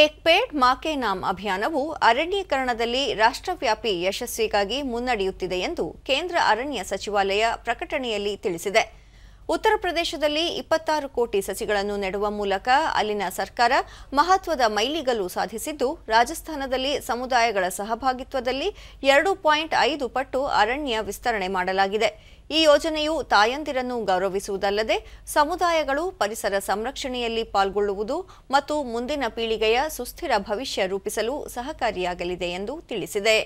ಏಕ್ paid ಮಾಕೆ ನಾಮ್ ಅಭಿಯಾನವು ಅರಣ್ಯೀಕರಣದಲ್ಲಿ ರಾಷ್ಟ್ರವ್ಯಾಪಿ ಯಶಸ್ವಿಗಾಗಿ ಮುನ್ನಡೆಯುತ್ತಿದೆ ಎಂದು ಕೇಂದ್ರ ಅರಣ್ಯ ಸಚಿವಾಲಯ ಪ್ರಕಟಣೆಯಲ್ಲಿ ತಿಳಿಸಿದೆ ಉತ್ತರ ಪ್ರದೇಶದಲ್ಲಿ ಇಪ್ಪತ್ತಾರು ಕೋಟಿ ಸಸಿಗಳನ್ನು ನೆಡುವ ಮೂಲಕ ಅಲ್ಲಿನ ಸರ್ಕಾರ ಮಹತ್ವದ ಮೈಲಿಗಲು ಸಾಧಿಸಿದ್ದು ರಾಜಸ್ಥಾನದಲ್ಲಿ ಸಮುದಾಯಗಳ ಸಹಭಾಗಿತ್ವದಲ್ಲಿ ಎರಡು ಪಾಯಿಂಟ್ ಐದು ಪಟ್ಟು ಅರಣ್ಯ ವಿಸ್ತರಣೆ ಮಾಡಲಾಗಿದೆ ಈ ಯೋಜನೆಯು ತಾಯಂದಿರನ್ನು ಗೌರವಿಸುವುದಲ್ಲದೆ ಸಮುದಾಯಗಳು ಪರಿಸರ ಸಂರಕ್ಷಣೆಯಲ್ಲಿ ಪಾಲ್ಗೊಳ್ಳುವುದು ಮತ್ತು ಮುಂದಿನ ಪೀಳಿಗೆಯ ಸುಸ್ಥಿರ ಭವಿಷ್ಯ ರೂಪಿಸಲು ಸಹಕಾರಿಯಾಗಲಿದೆ ಎಂದು ತಿಳಿಸಿದೆ